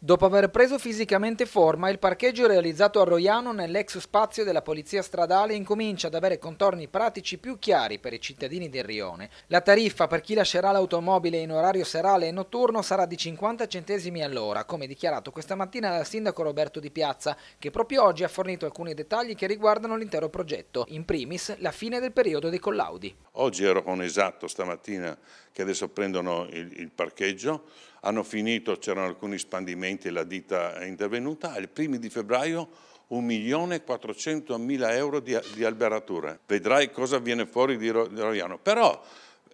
Dopo aver preso fisicamente forma, il parcheggio realizzato a Roiano nell'ex spazio della Polizia Stradale incomincia ad avere contorni pratici più chiari per i cittadini del Rione. La tariffa per chi lascerà l'automobile in orario serale e notturno sarà di 50 centesimi all'ora, come dichiarato questa mattina dal sindaco Roberto Di Piazza, che proprio oggi ha fornito alcuni dettagli che riguardano l'intero progetto, in primis la fine del periodo dei collaudi. Oggi ero con Esatto stamattina che adesso prendono il, il parcheggio, hanno finito, c'erano alcuni spandimenti e la ditta è intervenuta, ai primo di febbraio 1.400.000 euro di, di, alberature. Vedrai cosa viene fuori di, Ro, di Roiano. Però,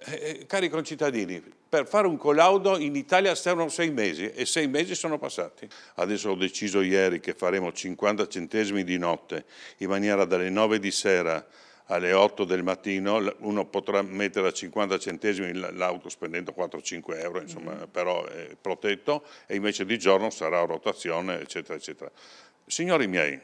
eh, eh, cari concittadini, per fare un collaudo in Italia servono sei mesi e sei mesi sono passati. Adesso ho deciso ieri che faremo 50 centesimi di notte in maniera dalle 9 di sera alle 8 del mattino, uno potrà mettere a 50 centesimi l'auto spendendo 4-5 euro, insomma, mm. però è protetto, e invece di giorno sarà a rotazione, eccetera, eccetera. Signori miei,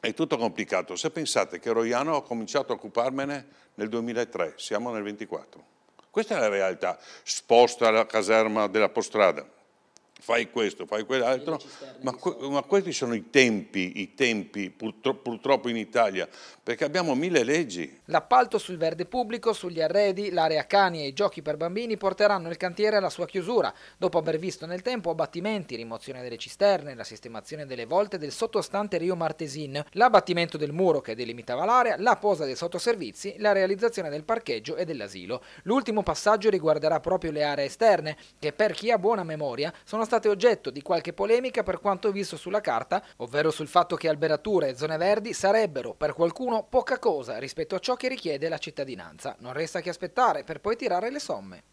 è tutto complicato. Se pensate che Roiano ha cominciato a occuparmene nel 2003, siamo nel 24. Questa è la realtà. Sposta la caserma della postrada, fai questo, fai quell'altro, ma, ma, questi sono i tempi, i tempi purtro purtroppo in Italia, perché abbiamo mille leggi. L'appalto sul verde pubblico, sugli arredi, l'area cani e i giochi per bambini porteranno il cantiere alla sua chiusura, dopo aver visto nel tempo abbattimenti, rimozione delle cisterne, la sistemazione delle volte del sottostante Rio Martesin, l'abbattimento del muro che delimitava l'area, la posa dei sottoservizi, la realizzazione del parcheggio e dell'asilo. L'ultimo passaggio riguarderà proprio le aree esterne, che per chi ha buona memoria sono state state oggetto di qualche polemica per quanto visto sulla carta, ovvero sul fatto che alberature e zone verdi sarebbero per qualcuno poca cosa rispetto a ciò che richiede la cittadinanza. Non resta che aspettare per poi tirare le somme.